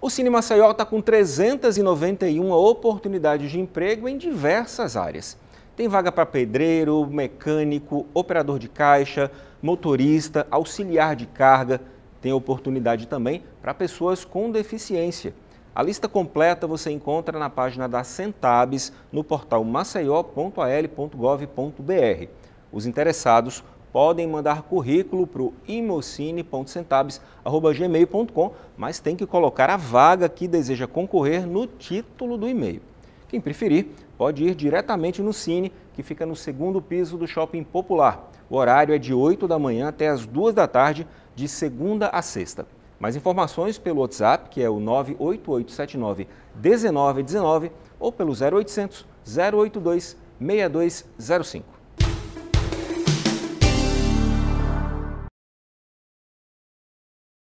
O Cine Maceió está com 391 oportunidades de emprego em diversas áreas. Tem vaga para pedreiro, mecânico, operador de caixa, motorista, auxiliar de carga. Tem oportunidade também para pessoas com deficiência. A lista completa você encontra na página da Centabes no portal maceió.al.gov.br. Os interessados podem mandar currículo para o imocine.centabes.gmail.com, mas tem que colocar a vaga que deseja concorrer no título do e-mail. Quem preferir, pode ir diretamente no Cine, que fica no segundo piso do Shopping Popular. O horário é de 8 da manhã até as 2 da tarde, de segunda a sexta. Mais informações pelo WhatsApp, que é o 98879 1919, ou pelo 0800 082 6205.